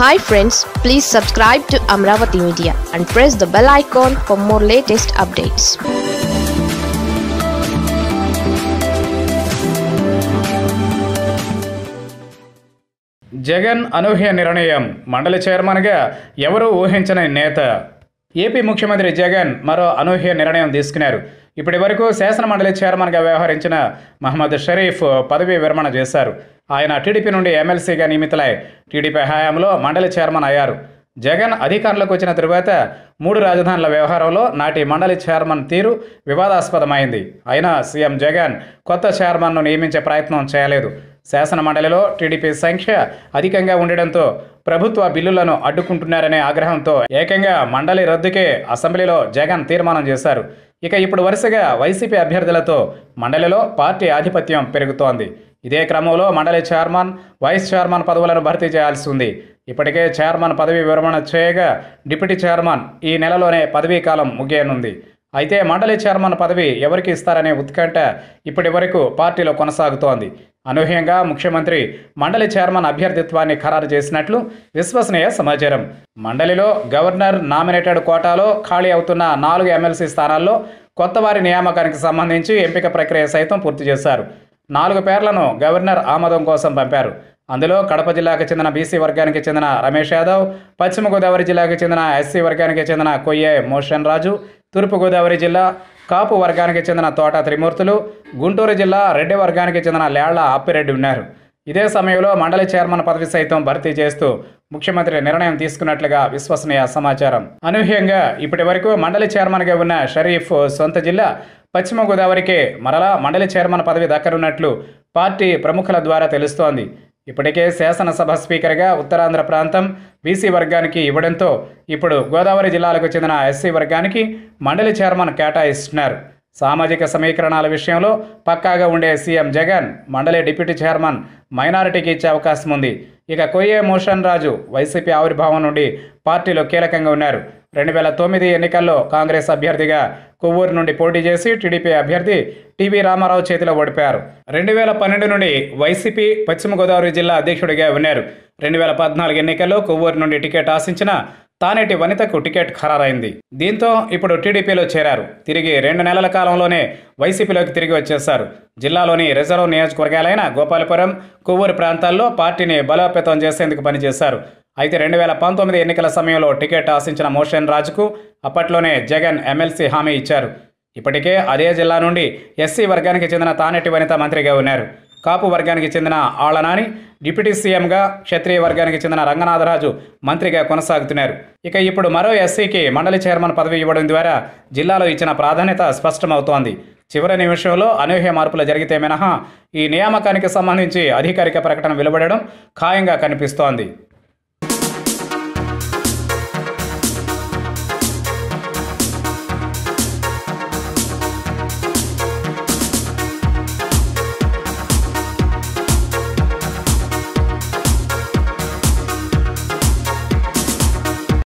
hi friends please subscribe to Amaravati media and press the bell icon for more latest updates Jagan అనూహ్య నిర్ణయం మండలి చైర్మన్గా ఎవరూ ఊహించని నేత ఏపీ ముఖ్యమంత్రి జగన్ మరో అనూహ్య నిర్ణయం తీసుకున్నారు ఇప్పటి వరకు శాసనమండలి చైర్మన్గా వ్యవహరించిన మహమ్మద్ షరీఫ్ పదవీ విరమణ చేశారు ఆయన టీడీపీ నుండి ఎమ్మెల్సీగా నియమితులై టీడీపీ హయాంలో మండలి చైర్మన్ అయ్యారు జగన్ అధికారంలోకి వచ్చిన తరువాత మూడు రాజధానుల వ్యవహారంలో నాటి మండలి చైర్మన్ తీరు వివాదాస్పదమైంది అయినా సీఎం జగన్ కొత్త చైర్మన్ను నియమించే ప్రయత్నం చేయలేదు శాసన మండలిలో టీడీపీ సంఖ్య అధికంగా ఉండడంతో ప్రభుత్వ బిల్లులను అడ్డుకుంటున్నారనే ఆగ్రహంతో ఏకంగా మండలి రద్దుకే అసెంబ్లీలో జగన్ తీర్మానం చేశారు ఇక ఇప్పుడు వరుసగా వైసీపీ అభ్యర్థులతో మండలిలో పార్టీ ఆధిపత్యం పెరుగుతోంది ఇదే క్రమంలో మండలి చైర్మన్ వైస్ చైర్మన్ పదవులను భర్తీ చేయాల్సి ఉంది ఇప్పటికే చైర్మన్ పదవి విరమణ చేయగా డిప్యూటీ చైర్మన్ ఈ నెలలోనే పదవీ కాలం ముగియనుంది అయితే మండలి చైర్మన్ పదవి ఎవరికి ఇస్తారనే ఉత్కంఠ ఇప్పటి వరకు పార్టీలో కొనసాగుతోంది అనూహ్యంగా ముఖ్యమంత్రి మండలి చైర్మన్ అభ్యర్థిత్వాన్ని ఖరారు చేసినట్లు విశ్వసనీయ సమాచారం మండలిలో గవర్నర్ నామినేటెడ్ కోటాలో ఖాళీ అవుతున్న నాలుగు ఎమ్మెల్సీ స్థానాల్లో కొత్తవారి నియామకానికి సంబంధించి ఎంపిక ప్రక్రియ సైతం పూర్తి చేశారు నాలుగు పేర్లను గవర్నర్ ఆమోదం కోసం పంపారు అందులో కడప జిల్లాకు చెందిన బీసీ వర్గానికి చెందిన రమేష్ యాదవ్ పశ్చిమ గోదావరి జిల్లాకు చెందిన ఎస్సీ వర్గానికి చెందిన కొయ్యే మోషన్ రాజు తూర్పుగోదావరి జిల్లా కాపు వర్గానికి చెందిన తోట త్రిమూర్తులు గుంటూరు జిల్లా రెడ్డి వర్గానికి చెందిన లేళ్ల అప్పిరెడ్డి ఉన్నారు ఇదే సమయంలో మండలి చైర్మన్ పదవి సైతం భర్తీ చేస్తూ ముఖ్యమంత్రి నిర్ణయం తీసుకున్నట్లుగా విశ్వసనీయ సమాచారం అనూహ్యంగా ఇప్పటి వరకు మండలి చైర్మన్గా ఉన్న షరీఫ్ సొంత జిల్లా పశ్చిమ గోదావరికే మరలా మండలి చైర్మన్ పదవి దక్కరున్నట్లు పార్టీ ప్రముఖుల ద్వారా తెలుస్తోంది ఇప్పటికే శాసనసభ స్పీకర్గా ఉత్తరాంధ్ర ప్రాంతం బీసీ వర్గానికి ఇవ్వడంతో ఇప్పుడు గోదావరి జిల్లాలకు చెందిన ఎస్సీ వర్గానికి మండలి చైర్మన్ కేటాయిస్తున్నారు సామాజిక సమీకరణాల విషయంలో పక్కాగా ఉండే సీఎం జగన్ మండలి డిప్యూటీ చైర్మన్ మైనారిటీకి ఇచ్చే అవకాశం ఉంది ఇక కొయ్యే మోషన్ రాజు వైసీపీ ఆవిర్భావం నుండి పార్టీలో కీలకంగా ఉన్నారు రెండు వేల తొమ్మిది ఎన్నికల్లో కాంగ్రెస్ అభ్యర్థిగా కొవ్వూరు నుండి పోటీ చేసి టీడీపీ అభ్యర్థి టీవీ రామారావు చేతిలో ఓడిపోయారు రెండు వేల పన్నెండు నుండి వైసీపీ పశ్చిమ గోదావరి జిల్లా అధ్యక్షుడిగా ఉన్నారు రెండు వేల పద్నాలుగు ఎన్నికల్లో కొవ్వూరు నుండి టికెట్ ఆశించిన తానేటి వనితకు టికెట్ ఖరారైంది దీంతో ఇప్పుడు టీడీపీలో చేరారు తిరిగి రెండు నెలల కాలంలోనే వైసీపీలోకి తిరిగి వచ్చేశారు జిల్లాలోని రిజర్వ్ నియోజకవర్గాలైన గోపాలపురం కొవ్వూరు ప్రాంతాల్లో పార్టీని బలోపేతం చేసేందుకు పనిచేశారు అయితే రెండు వేల పంతొమ్మిది ఎన్నికల సమయంలో టికెట్ ఆశించిన మోషన్ రాజుకు అప్పట్లోనే జగన్ ఎమ్మెల్సీ హామీ ఇచ్చారు ఇప్పటికే అదే జిల్లా నుండి ఎస్సీ వర్గానికి చెందిన తానెట్టి వనిత మంత్రిగా ఉన్నారు కాపు వర్గానికి చెందిన ఆళనాని డిప్యూటీ సీఎంగా క్షత్రియ వర్గానికి చెందిన రంగనాథరాజు మంత్రిగా కొనసాగుతున్నారు ఇక ఇప్పుడు మరో ఎస్సీకి మండలి చైర్మన్ పదవి ఇవ్వడం ద్వారా జిల్లాలో ఇచ్చిన ప్రాధాన్యత స్పష్టమవుతోంది చివరి నిమిషంలో అనూహ్య మార్పులు జరిగితే మినహా ఈ నియామకానికి సంబంధించి అధికారిక ప్రకటన వెలువడడం ఖాయంగా కనిపిస్తోంది